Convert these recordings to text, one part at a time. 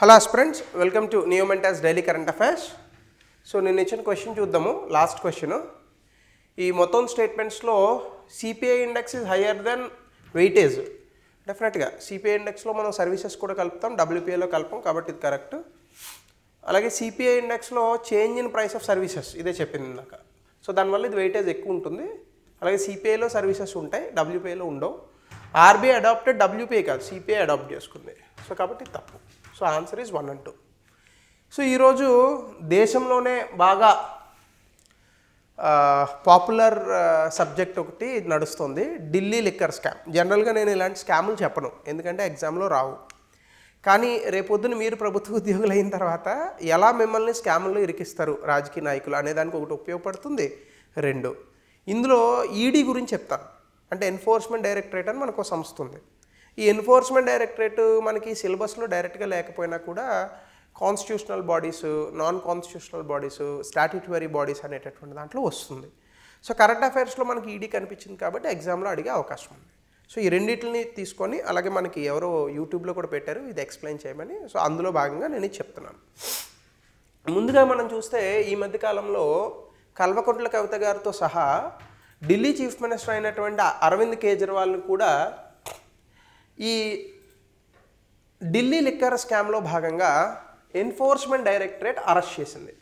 hello friends welcome to new Mentas daily current affairs so నేను ఇచ్చిన question చూద్దాము last question ఈ మొత్తం స్టేట్మెంట్స్లో CPI index is higher than weightage డెఫినెట్గా సిపిఐ ఇండెక్స్లో మనం సర్వీసెస్ కూడా కలుపుతాం డబ్ల్యూపీఐలో కలపం కాబట్టి ఇది కరెక్ట్ అలాగే సిపిఐ ఇండెక్స్లో change in price of services ఇదే చెప్పింది ఇందాక సో దానివల్ల ఇది వెయిటేజ్ ఎక్కువ ఉంటుంది అలాగే సిపిఐలో సర్వీసెస్ ఉంటాయి డబ్ల్యూపీఐలో ఉండవు ఆర్బీఐ అడాప్టెడ్ డబ్ల్యూపీఐ కాదు సిపిఐ అడాప్ట్ చేసుకుంది సో కాబట్టి తప్పు so answer is one and two so ఈరోజు దేశంలోనే బాగా పాపులర్ సబ్జెక్ట్ ఒకటి నడుస్తుంది ఢిల్లీ లిక్కర్ స్కామ్ జనరల్గా నేను ఇలాంటి స్కాములు చెప్పను ఎందుకంటే ఎగ్జామ్లో రావు కానీ రేపొద్దున మీరు ప్రభుత్వ ఉద్యోగులు అయిన తర్వాత ఎలా మిమ్మల్ని స్కాముల్లో ఇరికిస్తారు రాజకీయ నాయకులు అనేదానికి ఒకటి ఉపయోగపడుతుంది రెండు ఇందులో ఈడీ గురించి చెప్తాను అంటే ఎన్ఫోర్స్మెంట్ డైరెక్టరేట్ అని మనకు సంస్థ ఉంది ఈ ఎన్ఫోర్స్మెంట్ డైరెక్టరేట్ మనకి సిలబస్లో డైరెక్ట్గా లేకపోయినా కూడా constitutional bodies non constitutional bodies statutory bodies అనేటటువంటి దాంట్లో వస్తుంది సో కరెంట్ అఫైర్స్లో మనకి ఈడీ కనిపించింది కాబట్టి ఎగ్జామ్లో అడిగే అవకాశం ఉంది సో ఈ రెండింటిని తీసుకొని అలాగే మనకి ఎవరో యూట్యూబ్లో కూడా పెట్టారు ఇది ఎక్స్ప్లెయిన్ చేయమని సో అందులో భాగంగా నేను చెప్తున్నాను ముందుగా మనం చూస్తే ఈ మధ్యకాలంలో కల్వకుంట్ల కవిత గారితో సహా ఢిల్లీ చీఫ్ మినిస్టర్ అయినటువంటి అరవింద్ కేజ్రీవాల్ని కూడా ఈ ఢిల్లీ లిక్కర్ స్కామ్లో భాగంగా ఎన్ఫోర్స్మెంట్ డైరెక్టరేట్ అరెస్ట్ చేసింది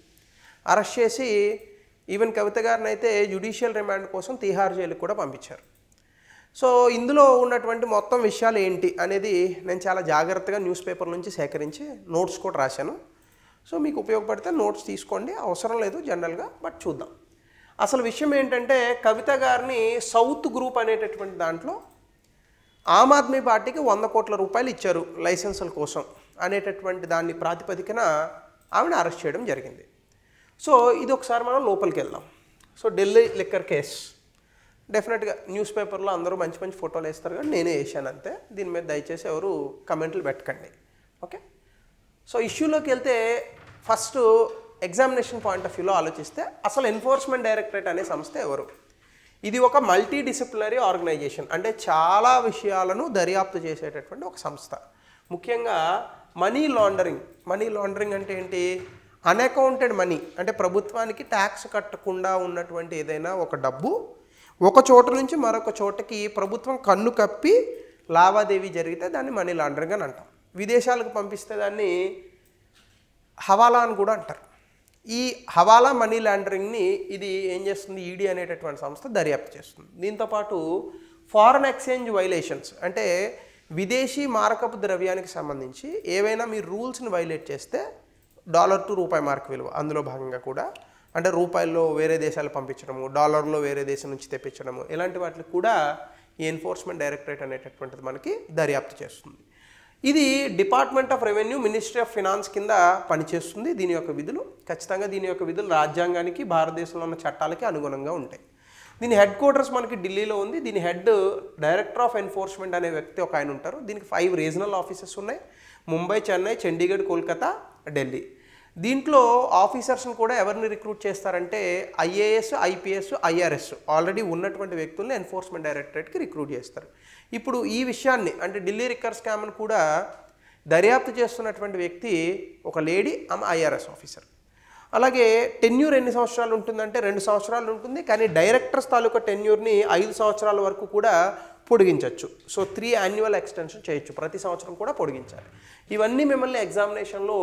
అరెస్ట్ చేసి ఈవెన్ కవిత గారిని అయితే జ్యుడిషియల్ రిమాండ్ కోసం తీహార్ జైలుకి కూడా పంపించారు సో ఇందులో ఉన్నటువంటి మొత్తం విషయాలు ఏంటి అనేది నేను చాలా జాగ్రత్తగా న్యూస్ పేపర్ నుంచి సేకరించి నోట్స్ కూడా రాశాను సో మీకు ఉపయోగపడితే నోట్స్ తీసుకోండి అవసరం లేదు జనరల్గా బట్ చూద్దాం అసలు విషయం ఏంటంటే కవిత గారిని సౌత్ గ్రూప్ అనేటటువంటి దాంట్లో ఆమ్ ఆద్మీ పార్టీకి వంద కోట్ల రూపాయలు ఇచ్చారు లైసెన్సుల కోసం అనేటటువంటి దాన్ని ప్రాతిపదికన ఆమెను అరెస్ట్ చేయడం జరిగింది సో ఇది ఒకసారి మనం లోపలికి వెళ్దాం సో ఢిల్లీ లిక్కర్ కేస్ డెఫినెట్గా న్యూస్ పేపర్లో అందరూ మంచి మంచి ఫోటోలు వేస్తారు కానీ నేనే వేసాను అంతే దీని మీద దయచేసి ఎవరు కమెంట్లు పెట్టకండి ఓకే సో ఇష్యూలోకి వెళ్తే ఫస్ట్ ఎగ్జామినేషన్ పాయింట్ ఆఫ్ వ్యూలో ఆలోచిస్తే అసలు ఎన్ఫోర్స్మెంట్ డైరెక్టరేట్ అనే సంస్థ ఎవరు ఇది ఒక మల్టీ డిసిప్లినరీ ఆర్గనైజేషన్ అంటే చాలా విషయాలను దర్యాప్తు చేసేటటువంటి ఒక సంస్థ ముఖ్యంగా మనీ లాండరింగ్ మనీ లాండరింగ్ అంటే ఏంటి అన్అకౌంటెడ్ మనీ అంటే ప్రభుత్వానికి ట్యాక్స్ కట్టకుండా ఉన్నటువంటి ఏదైనా ఒక డబ్బు ఒక చోట నుంచి మరొక చోటకి ప్రభుత్వం కన్ను కప్పి లావాదేవీ జరిగితే దాన్ని మనీ లాండరింగ్ అని అంటాం విదేశాలకు పంపిస్తే దాన్ని హవాలా అని కూడా అంటారు ఈ హవాలా మనీ లాండరింగ్ని ఇది ఏం చేస్తుంది ఈడీ అనేటటువంటి సంస్థ దర్యాప్తు చేస్తుంది దీంతోపాటు ఫారెన్ ఎక్స్చేంజ్ వైలేషన్స్ అంటే విదేశీ మారకపు ద్రవ్యానికి సంబంధించి ఏవైనా మీ రూల్స్ని వైలేట్ చేస్తే డాలర్ టు రూపాయి మార్క్ విలువ అందులో భాగంగా కూడా అంటే రూపాయల్లో వేరే దేశాలు పంపించడము డాలర్లో వేరే దేశం నుంచి తెప్పించడము ఇలాంటి వాటికి కూడా ఈ ఎన్ఫోర్స్మెంట్ డైరెక్టరేట్ అనేటటువంటిది మనకి దర్యాప్తు చేస్తుంది ఇది department of revenue ministry of finance కింద పనిచేస్తుంది దీని యొక్క విధులు ఖచ్చితంగా దీని యొక్క విధులు రాజ్యాంగానికి భారతదేశంలో ఉన్న చట్టాలకి అనుగుణంగా ఉంటాయి దీని హెడ్ క్వార్టర్స్ మనకి ఢిల్లీలో ఉంది దీని హెడ్ డైరెక్టర్ ఆఫ్ ఎన్ఫోర్స్మెంట్ అనే వ్యక్తి ఒక ఆయన ఉంటారు దీనికి ఫైవ్ రీజనల్ ఆఫీసెస్ ఉన్నాయి ముంబై చెన్నై చండీగఢ్ కోల్కతా ఢిల్లీ దీంట్లో ఆఫీసర్స్ని కూడా ఎవరిని రిక్రూట్ చేస్తారంటే ఐఏఎస్ ఐపీఎస్ ఐఆర్ఎస్ ఆల్రెడీ ఉన్నటువంటి వ్యక్తుల్ని ఎన్ఫోర్స్మెంట్ డైరెక్టరేట్కి రిక్రూట్ చేస్తారు ఇప్పుడు ఈ విషయాన్ని అంటే ఢిల్లీ రికర్ స్కామ్ను కూడా దర్యాప్తు చేస్తున్నటువంటి వ్యక్తి ఒక లేడీ ఆమె ఐఆర్ఎస్ ఆఫీసర్ అలాగే టెన్యూర్ ఎన్ని సంవత్సరాలు ఉంటుందంటే రెండు సంవత్సరాలు ఉంటుంది కానీ డైరెక్టర్స్ తాలూకా టెన్యూర్ని ఐదు సంవత్సరాల వరకు కూడా పొడిగించవచ్చు సో త్రీ యాన్యువల్ ఎక్స్టెన్షన్ చేయొచ్చు ప్రతి సంవత్సరం కూడా పొడిగించాలి ఇవన్నీ మిమ్మల్ని ఎగ్జామినేషన్లో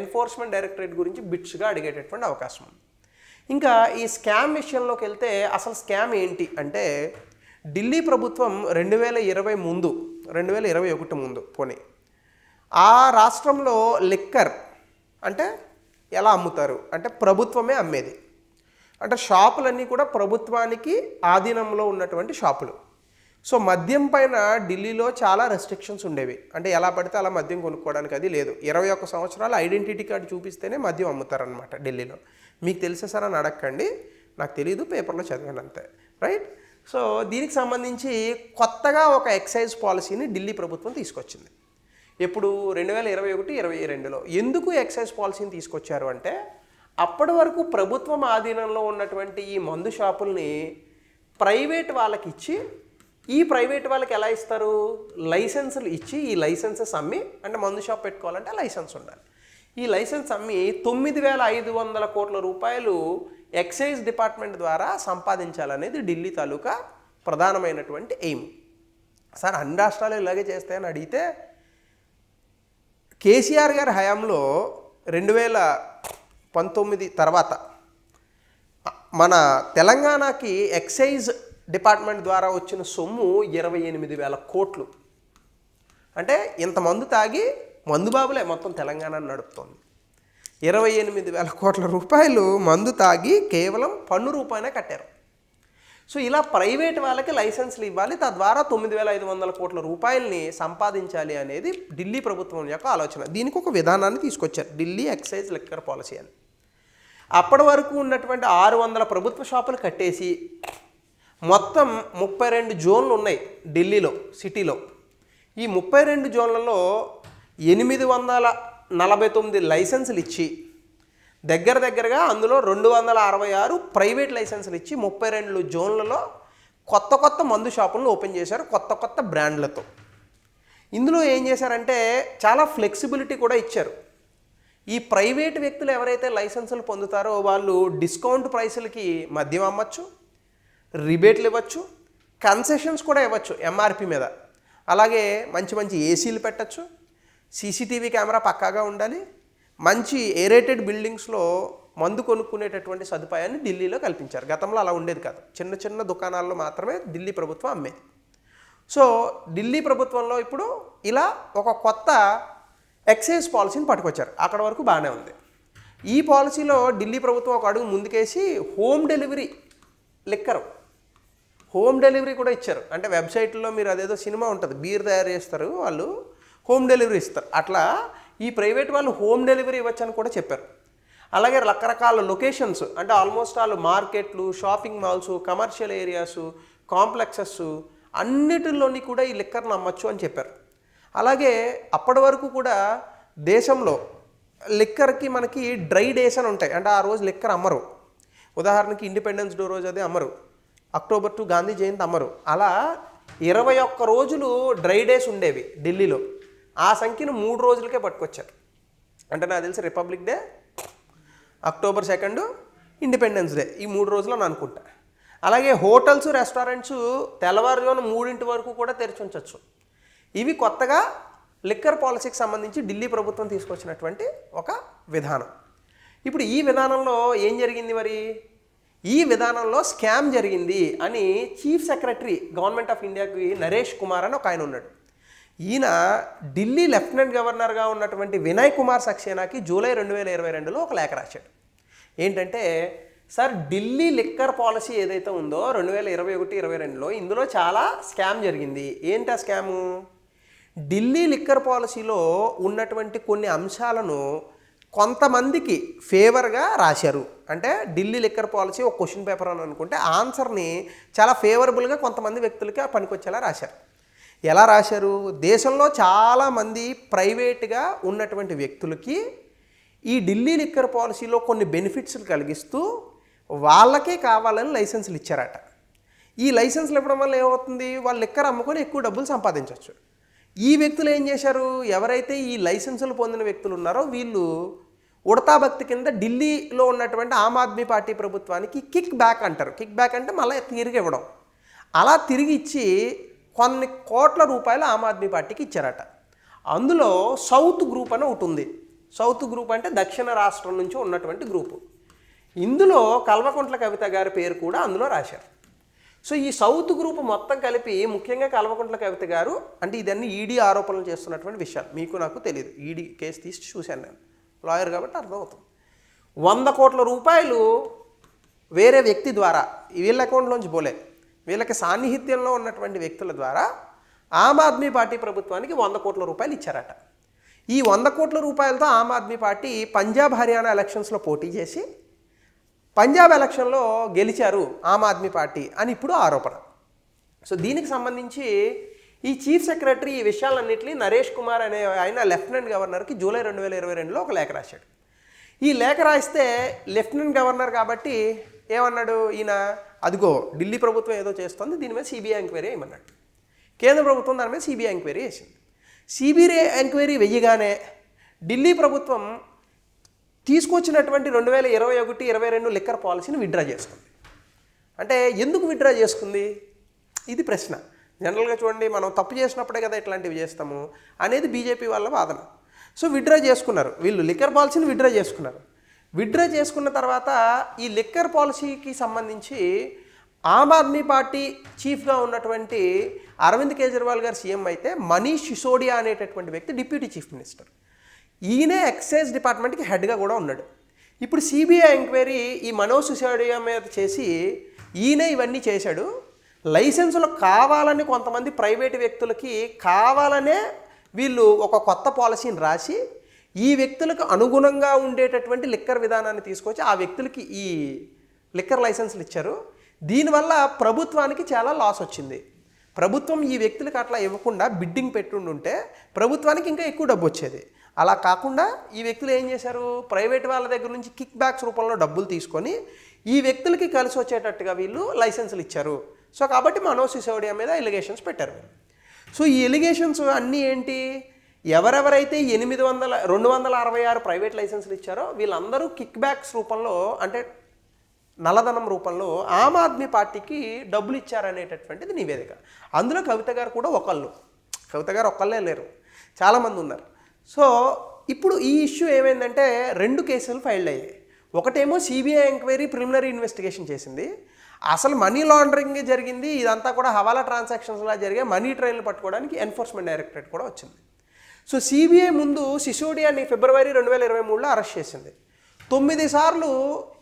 ఎన్ఫోర్స్మెంట్ డైరెక్టరేట్ గురించి బిట్స్గా అడిగేటటువంటి అవకాశం ఉంది ఇంకా ఈ స్కామ్ విషయంలోకి వెళ్తే అసలు స్కామ్ ఏంటి అంటే ఢిల్లీ ప్రభుత్వం రెండు వేల ఇరవై ముందు రెండు వేల ఇరవై ఒకటి ముందు పోనీ ఆ రాష్ట్రంలో లిక్కర్ అంటే ఎలా అమ్ముతారు అంటే ప్రభుత్వమే అమ్మేది అంటే షాపులన్నీ కూడా ప్రభుత్వానికి ఆధీనంలో ఉన్నటువంటి షాపులు సో మద్యం పైన ఢిల్లీలో చాలా రెస్ట్రిక్షన్స్ ఉండేవి అంటే ఎలా పడితే అలా మద్యం కొనుక్కోవడానికి అది లేదు ఇరవై ఒక్క సంవత్సరాలు ఐడెంటిటీ కార్డు చూపిస్తేనే మద్యం అమ్ముతారనమాట ఢిల్లీలో మీకు తెలిసే సార్ అని అడగండి నాకు తెలియదు పేపర్లో చదివాను అంతే రైట్ సో దీనికి సంబంధించి కొత్తగా ఒక ఎక్సైజ్ పాలసీని ఢిల్లీ ప్రభుత్వం తీసుకొచ్చింది ఇప్పుడు రెండు వేల ఇరవై ఒకటి ఇరవై రెండులో ఎందుకు ఎక్సైజ్ పాలసీని తీసుకొచ్చారు అంటే అప్పటి వరకు ప్రభుత్వం ఆధీనంలో ఉన్నటువంటి ఈ మందు షాపుల్ని ప్రైవేట్ వాళ్ళకి ఇచ్చి ఈ ప్రైవేట్ వాళ్ళకి ఎలా ఇస్తారు లైసెన్సులు ఇచ్చి ఈ లైసెన్సెస్ అమ్మి అంటే మందు షాప్ పెట్టుకోవాలంటే లైసెన్స్ ఉండాలి ఈ లైసెన్స్ అమ్మి తొమ్మిది వేల ఐదు వందల కోట్ల రూపాయలు ఎక్సైజ్ డిపార్ట్మెంట్ ద్వారా సంపాదించాలనేది ఢిల్లీ తాలూకా ప్రధానమైనటువంటి ఎయిమ్ సార్ అన్ని రాష్ట్రాలు ఇలాగే చేస్తాయని అడిగితే కేసీఆర్ గారి హయాంలో రెండు వేల పంతొమ్మిది తర్వాత మన తెలంగాణకి ఎక్సైజ్ డిపార్ట్మెంట్ ద్వారా వచ్చిన సొమ్ము ఇరవై ఎనిమిది వేల కోట్లు అంటే ఇంత మందు తాగి మందుబాబులే మొత్తం తెలంగాణ నడుపుతోంది ఇరవై ఎనిమిది వేల కోట్ల రూపాయలు మందు తాగి కేవలం పన్ను రూపాయనే కట్టారు సో ఇలా ప్రైవేట్ వాళ్ళకి లైసెన్స్లు ఇవ్వాలి తద్వారా తొమ్మిది వేల ఐదు వందల కోట్ల రూపాయలని సంపాదించాలి అనేది ఢిల్లీ ప్రభుత్వం యొక్క ఆలోచన దీనికి ఒక విధానాన్ని తీసుకొచ్చారు ఢిల్లీ ఎక్సైజ్ లిక్కర్ పాలసీ అని అప్పటి వరకు ఉన్నటువంటి ఆరు వందల ప్రభుత్వ షాపులు కట్టేసి మొత్తం ముప్పై రెండు జోన్లు ఉన్నాయి ఢిల్లీలో సిటీలో ఈ ముప్పై రెండు జోన్లలో ఎనిమిది వందల నలభై తొమ్మిది లైసెన్సులు ఇచ్చి దగ్గర దగ్గరగా అందులో రెండు వందల అరవై ఆరు ప్రైవేట్ లైసెన్సులు ఇచ్చి ముప్పై రెండు జోన్లలో కొత్త కొత్త మందు షాపులను ఓపెన్ చేశారు కొత్త కొత్త బ్రాండ్లతో ఇందులో ఏం చేశారంటే చాలా ఫ్లెక్సిబిలిటీ కూడా ఇచ్చారు ఈ ప్రైవేట్ వ్యక్తులు ఎవరైతే లైసెన్సులు పొందుతారో వాళ్ళు డిస్కౌంట్ ప్రైసులకి మద్యం అమ్మచ్చు రిబేట్లు ఇవ్వచ్చు కన్సెషన్స్ కూడా ఇవ్వచ్చు ఎంఆర్పి మీద అలాగే మంచి మంచి ఏసీలు పెట్టచ్చు సీసీటీవీ కెమెరా పక్కాగా ఉండాలి మంచి ఏరేటెడ్ బిల్డింగ్స్లో మందు కొనుక్కునేటటువంటి సదుపాయాన్ని ఢిల్లీలో కల్పించారు గతంలో అలా ఉండేది కాదు చిన్న చిన్న దుకాణాల్లో మాత్రమే ఢిల్లీ ప్రభుత్వం అమ్మేది సో ఢిల్లీ ప్రభుత్వంలో ఇప్పుడు ఇలా ఒక కొత్త ఎక్సైజ్ పాలసీని పట్టుకొచ్చారు అక్కడ వరకు బాగానే ఉంది ఈ పాలసీలో ఢిల్లీ ప్రభుత్వం ఒక అడుగు ముందుకేసి home delivery liquor home delivery కూడా ఇచ్చారు అంటే వెబ్సైట్లో మీరు అదేదో సినిమా ఉంటుంది బీర్ తయారు చేస్తారు వాళ్ళు హోమ్ డెలివరీ ఇస్తారు అట్లా ఈ ప్రైవేట్ వాళ్ళు హోమ్ డెలివరీ ఇవ్వచ్చని కూడా చెప్పారు అలాగే రకరకాల లొకేషన్స్ అంటే ఆల్మోస్ట్ ఆల్ మార్కెట్లు shopping malls commercial areas complexes అన్నిటిలోని కూడా ఈ లిక్కర్ని అమ్మచ్చు అని చెప్పారు అలాగే అప్పటి వరకు కూడా దేశంలో లిక్కర్కి మనకి డ్రై డేస్ అని ఉంటాయి అంటే ఆ రోజు లిక్కర్ అమ్మరు ఉదాహరణకి ఇండిపెండెన్స్ డే రోజు అదే అమ్మరు అక్టోబర్ టు గాంధీ జయంతి అమ్మరు అలా ఇరవై ఒక్క రోజులు డ్రై డేస్ ఉండేవి ఢిల్లీలో ఆ సంఖ్యను మూడు రోజులకే పట్టుకొచ్చారు అంటే నాకు తెలిసి republic day October second independence day ఈ మూడు రోజులు అని అనుకుంటా అలాగే హోటల్స్ రెస్టారెంట్స్ తెల్లవారుజామున మూడింటి వరకు కూడా తెరిచి ఉంచవచ్చు ఇవి కొత్తగా లిక్కర్ పాలసీకి సంబంధించి ఢిల్లీ ప్రభుత్వం తీసుకొచ్చినటువంటి ఒక విధానం ఇప్పుడు ఈ విధానంలో ఏం జరిగింది మరి ఈ విధానంలో స్కామ్ జరిగింది అని చీఫ్ సెక్రటరీ గవర్నమెంట్ ఆఫ్ ఇండియాకి నరేష్ కుమార్ అని ఒక ఆయన ఉన్నాడు ఈయన ఢిల్లీ లెఫ్టినెంట్ గవర్నర్గా ఉన్నటువంటి వినయ్ కుమార్ సక్సేనాకి జూలై రెండు వేల ఇరవై రెండులో ఒక లేఖ రాశాడు ఏంటంటే సార్ ఢిల్లీ లిక్కర్ పాలసీ ఏదైతే ఉందో రెండు వేల ఇరవై ఒకటి ఇరవై రెండులో ఇందులో చాలా స్కామ్ జరిగింది ఏంటి ఆ స్కాము ఢిల్లీ లిక్కర్ పాలసీలో ఉన్నటువంటి కొన్ని అంశాలను కొంతమందికి ఫేవర్గా రాశారు అంటే ఢిల్లీ లిక్కర్ పాలసీ ఒక క్వశ్చన్ పేపర్ అని అనుకుంటే ఆన్సర్ని చాలా ఫేవరబుల్గా కొంతమంది వ్యక్తులకి పనికొచ్చేలా రాశారు ఎలా రాశారు దేశంలో చాలామంది ప్రైవేట్గా ఉన్నటువంటి వ్యక్తులకి ఈ ఢిల్లీ లిక్కర్ పాలసీలో కొన్ని బెనిఫిట్స్ కలిగిస్తూ వాళ్ళకే కావాలని లైసెన్సులు ఇచ్చారట ఈ లైసెన్స్లు ఇవ్వడం వల్ల ఏమవుతుంది వాళ్ళు లిక్కర్ అమ్ముకొని ఎక్కువ డబ్బులు సంపాదించవచ్చు ఈ వ్యక్తులు ఏం చేశారు ఎవరైతే ఈ లైసెన్సులు పొందిన వ్యక్తులు ఉన్నారో వీళ్ళు ఉడతాభక్తి కింద ఢిల్లీలో ఉన్నటువంటి ఆమ్ ఆద్మీ పార్టీ ప్రభుత్వానికి కిక్ బ్యాక్ అంటారు కిక్ బ్యాక్ అంటే మళ్ళీ తిరిగి ఇవ్వడం అలా తిరిగి ఇచ్చి కొన్ని కోట్ల రూపాయలు ఆమ్ ఆద్మీ పార్టీకి ఇచ్చారట అందులో సౌత్ గ్రూప్ అని ఒకటి ఉంది సౌత్ గ్రూప్ అంటే దక్షిణ రాష్ట్రం నుంచి ఉన్నటువంటి గ్రూపు ఇందులో కల్వకుంట్ల కవిత గారి పేరు కూడా అందులో రాశారు సో ఈ సౌత్ గ్రూప్ మొత్తం కలిపి ముఖ్యంగా కల్వకుంట్ల కవిత గారు అంటే ఇదన్నీ ఈడీ ఆరోపణలు చేస్తున్నటువంటి విషయాలు మీకు నాకు తెలియదు ఈడీ కేసు తీసి చూశాను నేను లాయర్ కాబట్టి అర్థమవుతుంది వంద కోట్ల రూపాయలు వేరే వ్యక్తి ద్వారా వీళ్ళ అకౌంట్లోంచి పోలే వీళ్ళకి సాన్నిహిత్యంలో ఉన్నటువంటి వ్యక్తుల ద్వారా ఆమ్ ఆద్మీ పార్టీ ప్రభుత్వానికి వంద కోట్ల రూపాయలు ఇచ్చారట ఈ వంద కోట్ల రూపాయలతో ఆమ్ ఆద్మీ పార్టీ పంజాబ్ హర్యానా ఎలక్షన్స్లో పోటీ చేసి పంజాబ్ ఎలక్షన్లో గెలిచారు ఆమ్ ఆద్మీ పార్టీ అని ఇప్పుడు ఆరోపణ సో దీనికి సంబంధించి ఈ చీఫ్ సెక్రటరీ ఈ విషయాలన్నింటినీ నరేష్ కుమార్ అనే ఆయన లెఫ్టినెంట్ గవర్నర్కి జూలై రెండు వేల ఇరవై రెండులో ఒక లేఖ రాశాడు ఈ లేఖ రాస్తే లెఫ్టినెంట్ గవర్నర్ కాబట్టి ఏమన్నాడు ఈయన అదిగో ఢిల్లీ ప్రభుత్వం ఏదో చేస్తుంది దీని మీద సిబిఐ ఎంక్వైరీ వేయమన్నాడు కేంద్ర ప్రభుత్వం దాని మీద సిబిఐ ఎంక్వైరీ వేసింది సిబిఐ ఎంక్వైరీ వెయ్యగానే ఢిల్లీ ప్రభుత్వం తీసుకొచ్చినటువంటి రెండు వేల ఇరవై ఒకటి ఇరవై రెండు లిక్కర్ పాలసీని విత్డ్రా చేసుకుంది అంటే ఎందుకు విత్డ్రా చేసుకుంది ఇది ప్రశ్న జనరల్గా చూడండి మనం తప్పు చేసినప్పుడే కదా ఇట్లాంటివి చేస్తాము అనేది బీజేపీ వాళ్ళ వాదన సో విత్డ్రా చేసుకున్నారు వీళ్ళు లిక్కర్ పాలసీని విత్డ్రా చేసుకున్నారు విత్డ్రా చేసుకున్న తర్వాత ఈ లిక్కర్ పాలసీకి సంబంధించి ఆమ్ ఆద్మీ పార్టీ చీఫ్గా ఉన్నటువంటి అరవింద్ కేజ్రీవాల్ గారు సీఎం అయితే మనీష్ సిసోడియా అనేటటువంటి వ్యక్తి డిప్యూటీ చీఫ్ మినిస్టర్ ఈయనే ఎక్సైజ్ డిపార్ట్మెంట్కి హెడ్గా కూడా ఉన్నాడు ఇప్పుడు సిబిఐ ఎంక్వైరీ ఈ మనోజ్ సిసోడియా మీద చేసి ఈయనే ఇవన్నీ చేశాడు లైసెన్సులు కావాలని కొంతమంది ప్రైవేటు వ్యక్తులకి కావాలనే వీళ్ళు ఒక కొత్త పాలసీని రాసి ఈ వ్యక్తులకు అనుగుణంగా ఉండేటటువంటి లిక్కర్ విధానాన్ని తీసుకొచ్చి ఆ వ్యక్తులకి ఈ లిక్కర్ లైసెన్స్లు ఇచ్చారు దీనివల్ల ప్రభుత్వానికి చాలా లాస్ వచ్చింది ప్రభుత్వం ఈ వ్యక్తులకు అట్లా ఇవ్వకుండా బిడ్డింగ్ పెట్టుండుంటే ప్రభుత్వానికి ఇంకా ఎక్కువ డబ్బు వచ్చేది అలా కాకుండా ఈ వ్యక్తులు ఏం చేశారు ప్రైవేట్ వాళ్ళ దగ్గర నుంచి కిక్ బ్యాక్స్ రూపంలో డబ్బులు తీసుకొని ఈ వ్యక్తులకి కలిసి వచ్చేటట్టుగా వీళ్ళు లైసెన్స్లు ఇచ్చారు సో కాబట్టి మనోజ్ సిసోడియా మీద ఎలిగేషన్స్ పెట్టారు సో ఈ ఎలిగేషన్స్ అన్నీ ఏంటి ఎవరెవరైతే ఎనిమిది వందల రెండు వందల అరవై ఆరు ప్రైవేట్ లైసెన్సులు ఇచ్చారో వీళ్ళందరూ కిక్ బ్యాక్స్ రూపంలో అంటే నల్లధనం రూపంలో ఆమ్ ఆద్మీ పార్టీకి డబ్బులు ఇచ్చారనేటటువంటిది నివేదిక అందులో కవిత గారు కూడా ఒకళ్ళు కవిత గారు ఒకళ్ళే లేరు చాలామంది ఉన్నారు సో ఇప్పుడు ఈ ఇష్యూ ఏమైందంటే రెండు కేసులు ఫైల్ అయ్యాయి ఒకటేమో సిబిఐ ఎంక్వైరీ ప్రిలిమినరీ ఇన్వెస్టిగేషన్ చేసింది అసలు మనీ లాండరింగ్ జరిగింది ఇదంతా కూడా హవాలా ట్రాన్సాక్షన్స్లా జరిగే మనీ ట్రైల్ పట్టుకోవడానికి ఎన్ఫోర్స్మెంట్ డైరెక్టరేట్ కూడా వచ్చింది సో సిబిఐ ముందు సిసోడియాని ఫిబ్రవరి రెండు వేల ఇరవై మూడులో అరెస్ట్ చేసింది తొమ్మిది సార్లు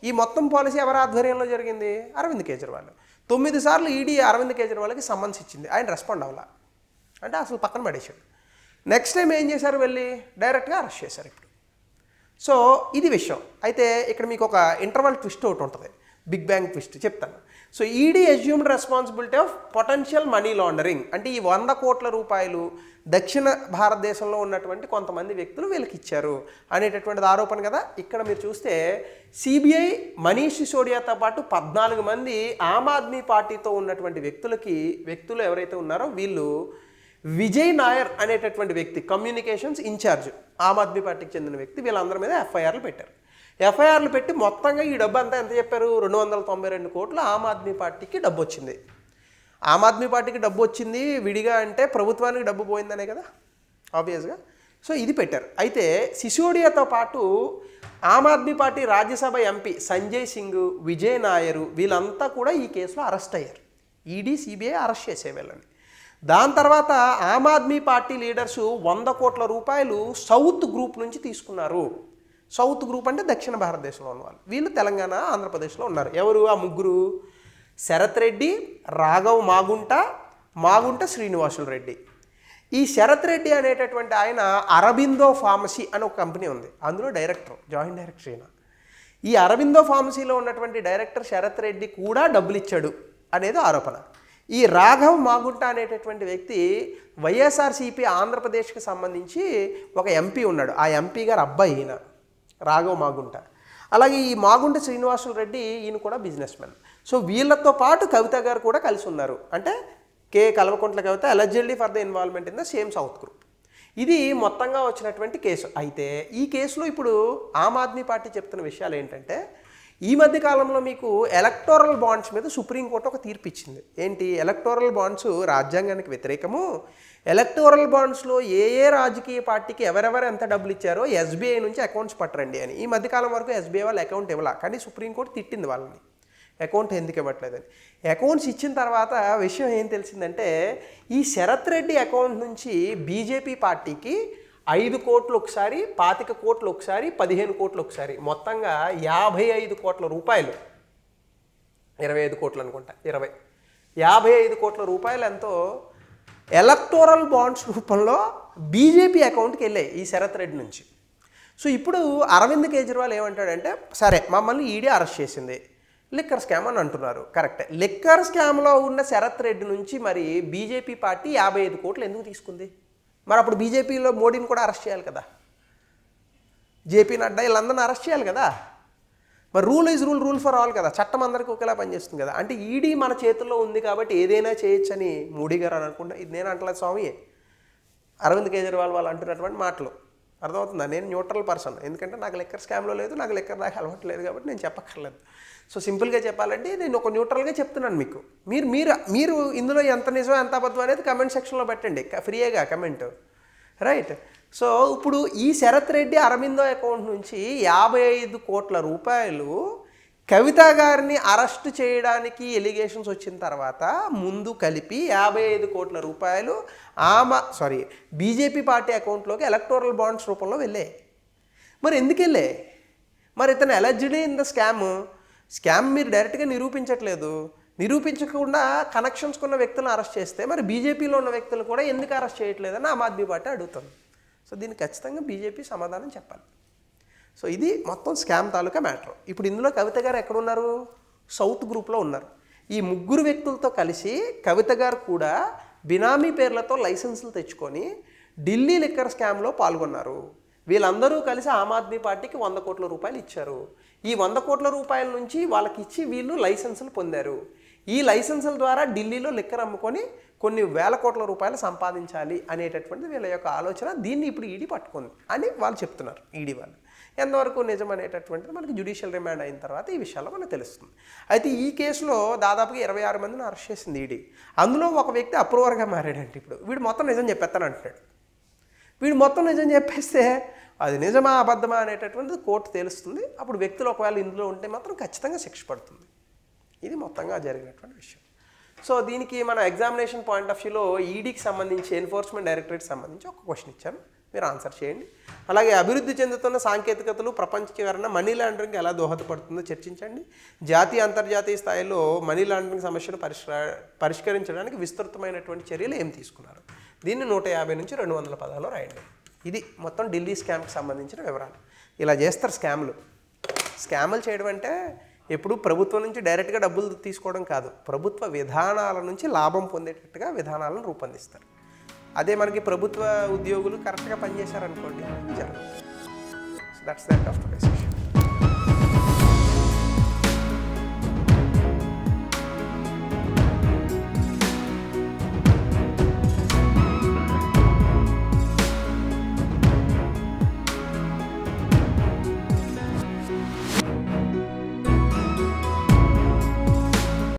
ఈ మొత్తం పాలసీ ఎవరి ఆధ్వర్యంలో జరిగింది అరవింద్ కేజ్రీవాల్ తొమ్మిది సార్లు ఈడీ e అరవింద్ కేజ్రీవాల్కి సమ్మన్స్ ఇచ్చింది ఆయన రెస్పాండ్ అవ్వాల అంటే అసలు పక్కన పడేశాడు నెక్స్ట్ టైం ఏం చేశారు వెళ్ళి డైరెక్ట్గా అరెస్ట్ చేశారు ఇప్పుడు సో ఇది విషయం అయితే ఇక్కడ మీకు ఒక ఇంటర్వల్ ట్విస్ట్ ఒకటి ఉంటుంది బిగ్ బ్యాంగ్ ట్విస్ట్ చెప్తాను so ED assumed responsibility of potential money laundering అంటే ఈ వంద కోట్ల రూపాయలు దక్షిణ భారతదేశంలో ఉన్నటువంటి కొంతమంది వ్యక్తులు వీళ్ళకి ఇచ్చారు అనేటటువంటిది ఆరోపణ కదా ఇక్కడ మీరు చూస్తే సిబిఐ మనీష్ సిసోడియాతో పాటు పద్నాలుగు మంది ఆమ్ ఆద్మీ పార్టీతో ఉన్నటువంటి వ్యక్తులకి వ్యక్తులు ఎవరైతే ఉన్నారో వీళ్ళు విజయ్ నాయర్ అనేటటువంటి వ్యక్తి కమ్యూనికేషన్స్ ఇన్ఛార్జ్ ఆమ్ ఆద్మీ పార్టీకి చెందిన వ్యక్తి వీళ్ళందరి మీద ఎఫ్ఐఆర్లు పెట్టారు ఎఫ్ఐఆర్లు పెట్టి మొత్తంగా ఈ డబ్బు అంతా ఎంత చెప్పారు రెండు వందల తొంభై రెండు కోట్లు ఆమ్ ఆద్మీ పార్టీకి డబ్బు వచ్చింది ఆమ్ ఆద్మీ పార్టీకి డబ్బు వచ్చింది విడిగా అంటే ప్రభుత్వానికి డబ్బు పోయిందనే కదా ఆబ్వియస్గా సో ఇది పెట్టారు అయితే సిసోడియాతో పాటు ఆమ్ ఆద్మీ పార్టీ రాజ్యసభ ఎంపీ సంజయ్ సింగ్ విజయ్ నాయరు వీళ్ళంతా కూడా ఈ కేసులో అరెస్ట్ అయ్యారు ఈడీ సిబిఐ అరెస్ట్ చేసే వీళ్ళని దాని తర్వాత ఆమ్ ఆద్మీ పార్టీ లీడర్సు వంద కోట్ల రూపాయలు సౌత్ గ్రూప్ నుంచి తీసుకున్నారు సౌత్ గ్రూప్ అంటే దక్షిణ భారతదేశంలో ఉన్నవాళ్ళు వీళ్ళు తెలంగాణ ఆంధ్రప్రదేశ్లో ఉన్నారు ఎవరు ఆ ముగ్గురు శరత్ రెడ్డి రాఘవ్ మాగుంట మాగుంట శ్రీనివాసులు రెడ్డి ఈ శరత్ రెడ్డి అనేటటువంటి ఆయన అరబిందో ఫార్మసీ అని ఒక కంపెనీ ఉంది అందులో డైరెక్టర్ జాయింట్ డైరెక్టర్ ఈయన ఈ అరబిందో ఫార్మసీలో ఉన్నటువంటి డైరెక్టర్ శరత్ రెడ్డి కూడా డబ్బులు ఇచ్చాడు అనేది ఆరోపణ ఈ రాఘవ్ మాగుంట అనేటటువంటి వ్యక్తి వైఎస్ఆర్సీపీ ఆంధ్రప్రదేశ్కి సంబంధించి ఒక ఎంపీ ఉన్నాడు ఆ ఎంపీ గారు అబ్బాయి ఈయన రాఘవ మాగుంట అలాగే ఈ మాగుంట శ్రీనివాసులు రెడ్డి ఈయన కూడా బిజినెస్ మ్యాన్ సో వీళ్ళతో పాటు కవిత గారు కూడా కలిసి ఉన్నారు అంటే K Kalvakuntla Kavitha allegedly for the involvement in the same south group ఇది మొత్తంగా వచ్చినటువంటి కేసు అయితే ఈ కేసులో ఇప్పుడు ఆమ్ ఆద్మీ పార్టీ చెప్తున్న విషయాలు ఏంటంటే ఈ మధ్య కాలంలో మీకు ఎలక్టోరల్ బాండ్స్ మీద సుప్రీంకోర్టు ఒక తీర్పు ఇచ్చింది ఏంటి ఎలక్టోరల్ బాండ్స్ రాజ్యాంగానికి వ్యతిరేకము ఎలక్టోరల్ బాండ్స్లో ఏ ఏ రాజకీయ పార్టీకి ఎవరెవరు ఎంత డబ్బులు ఇచ్చారో ఎస్బీఐ నుంచి అకౌంట్స్ పట్టరండి అని ఈ మధ్యకాలం వరకు ఎస్బీఐ వాళ్ళు అకౌంట్ ఇవ్వాల కానీ సుప్రీంకోర్టు తిట్టింది వాళ్ళని అకౌంట్ ఎందుకు ఇవ్వట్లేదని అకౌంట్స్ ఇచ్చిన తర్వాత విషయం ఏం తెలిసిందంటే ఈ శరత్ రెడ్డి అకౌంట్ నుంచి బీజేపీ పార్టీకి ఐదు కోట్లు ఒకసారి పాతిక కోట్లు ఒకసారి పదిహేను కోట్లు ఒకసారి మొత్తంగా యాభై ఐదు కోట్ల రూపాయలు ఇరవై ఐదు కోట్లు అనుకుంటా ఇరవై యాభై ఐదు కోట్ల రూపాయలు ఎంతో ఎలక్టోరల్ బాండ్స్ రూపంలో బీజేపీ అకౌంట్కి వెళ్ళాయి ఈ శరత్ రెడ్డి నుంచి సో ఇప్పుడు అరవింద్ కేజ్రీవాల్ ఏమంటాడంటే సరే మమ్మల్ని ఈడీ అరెస్ట్ చేసింది లిక్కర్ స్కామ్ అని అంటున్నారు కరెక్ట్ లిక్కర్ స్కామ్లో ఉన్న శరత్ రెడ్డి నుంచి మరి బీజేపీ పార్టీ యాభై ఐదు కోట్లు ఎందుకు తీసుకుంది మరి అప్పుడు బీజేపీలో మోడీని కూడా అరెస్ట్ చేయాలి కదా జేపీ నడ్డా వీళ్ళందరినీ అరెస్ట్ చేయాలి కదా మరి rule is rule rule for all కదా చట్టం అందరికీ ఒకేలా పనిచేస్తుంది కదా అంటే ఈడీ మన చేతుల్లో ఉంది కాబట్టి ఏదైనా చేయొచ్చని మోడీ గారు అని అనుకుంటా ఇది నేను అంటలేదు స్వామి అరవింద్ కేజ్రీవాల్ వాళ్ళు అంటున్నటువంటి మాటలు అర్థమవుతుందా నేను న్యూట్రల్ పర్సన్ ఎందుకంటే నాకు లెక్కర్ స్కామ్లో లేదు నాకు లెక్కర్ నాకు అలవాటు లేదు కాబట్టి నేను చెప్పక్కర్లేదు సో సింపుల్గా చెప్పాలంటే నేను ఒక న్యూట్రల్గా చెప్తున్నాను మీకు మీరు మీరు మీరు ఇందులో ఎంత నిజం ఎంత అబద్ధం అనేది కమెంట్ సెక్షన్లో పెట్టండి ఫ్రీయేగా కమెంట్ రైట్ సో ఇప్పుడు ఈ శరత్ రెడ్డి అరవిందో అకౌంట్ నుంచి యాభై ఐదు కోట్ల రూపాయలు కవిత గారిని అరెస్ట్ చేయడానికి ఎలిగేషన్స్ వచ్చిన తర్వాత ముందు కలిపి యాభై ఐదు కోట్ల రూపాయలు ఆమె సారీ బీజేపీ పార్టీ అకౌంట్లోకి ఎలక్టోరల్ బాండ్స్ రూపంలో వెళ్ళాయి మరి ఎందుకు వెళ్ళే మరి ఇతను allegedly in the scam scam మీరు డైరెక్ట్గా నిరూపించట్లేదు నిరూపించకుండా కనెక్షన్స్ ఉన్న వ్యక్తులను అరెస్ట్ చేస్తే మరి బీజేపీలో ఉన్న వ్యక్తులు కూడా ఎందుకు అరెస్ట్ చేయట్లేదని ఆమ్ ఆద్మీ పార్టీ అడుగుతుంది సో దీనికి ఖచ్చితంగా బీజేపీ సమాధానం చెప్పాలి సో ఇది మొత్తం స్కామ్ తాలూకా మ్యాటర్ ఇప్పుడు ఇందులో కవిత గారు ఎక్కడున్నారు సౌత్ గ్రూప్లో ఉన్నారు ఈ ముగ్గురు వ్యక్తులతో కలిసి కవిత గారు కూడా బినామీ పేర్లతో లైసెన్సులు తెచ్చుకొని ఢిల్లీ లిక్కర్ స్కామ్లో పాల్గొన్నారు వీళ్ళందరూ కలిసి ఆమ్ ఆద్మీ పార్టీకి వంద కోట్ల రూపాయలు ఇచ్చారు ఈ వంద కోట్ల రూపాయల నుంచి వాళ్ళకి ఇచ్చి వీళ్ళు లైసెన్సులు పొందారు ఈ లైసెన్సుల ద్వారా ఢిల్లీలో లిక్కర్ అమ్ముకొని కొన్ని వేల కోట్ల రూపాయలు సంపాదించాలి అనేటటువంటిది వీళ్ళ యొక్క ఆలోచన దీన్ని ఇప్పుడు ఈడీ పట్టుకుంది అని వాళ్ళు చెప్తున్నారు ఈడీ వాళ్ళు ఎంతవరకు నిజమనేటటువంటిది మనకి జ్యుడిషియల్ రిమాండ్ అయిన తర్వాత ఈ విషయాల్లో మనకు తెలుస్తుంది అయితే ఈ కేసులో దాదాపుగా ఇరవై ఆరు మందిని అరెస్ట్ చేసింది ఈడీ అందులో ఒక వ్యక్తి అప్రూవర్గా మారాడంటే ఇప్పుడు వీడు మొత్తం నిజం చెప్పేస్తాను అంటున్నాడు వీడు మొత్తం నిజం చెప్పేస్తే అది నిజమా అబద్ధమా అనేటటువంటిది కోర్టు తెలుస్తుంది అప్పుడు వ్యక్తులు ఒకవేళ ఇందులో ఉంటే మాత్రం ఖచ్చితంగా శిక్ష పడుతుంది ఇది మొత్తంగా జరిగినటువంటి విషయం సో దీనికి మన ఎగ్జామినేషన్ పాయింట్ ఆఫ్ వ్యూలో ఈడీకి సంబంధించి ఎన్ఫోర్స్మెంట్ డైరెక్టరేట్ సంబంధించి ఒక క్వశ్చన్ ఇచ్చాను మీరు ఆన్సర్ చేయండి అలాగే అభివృద్ధి చెందుతున్న సాంకేతికతలు ప్రపంచీకరణ మనీ లాండరింగ్ ఎలా దోహదపడుతుందో చర్చించండి జాతీయ అంతర్జాతీయ స్థాయిలో మనీ లాండరింగ్ సమస్యను పరిష్కరించడానికి విస్తృతమైనటువంటి చర్యలు ఏం తీసుకున్నారు దీన్ని నూట యాభై నుంచి రెండు వందల పదాలు రాయండి ఇది మొత్తం ఢిల్లీ స్కామ్కి సంబంధించిన వివరాలు ఇలా చేస్తారు స్కామ్లు స్కామ్లు చేయడం అంటే ఎప్పుడు ప్రభుత్వం నుంచి డైరెక్ట్గా డబ్బులు తీసుకోవడం కాదు ప్రభుత్వ విధానాల నుంచి లాభం పొందేటట్టుగా విధానాలను రూపొందిస్తారు అదే మనకి ప్రభుత్వ ఉద్యోగులు కరెక్ట్గా పనిచేశారనుకోండి జరగదు that's that of the decision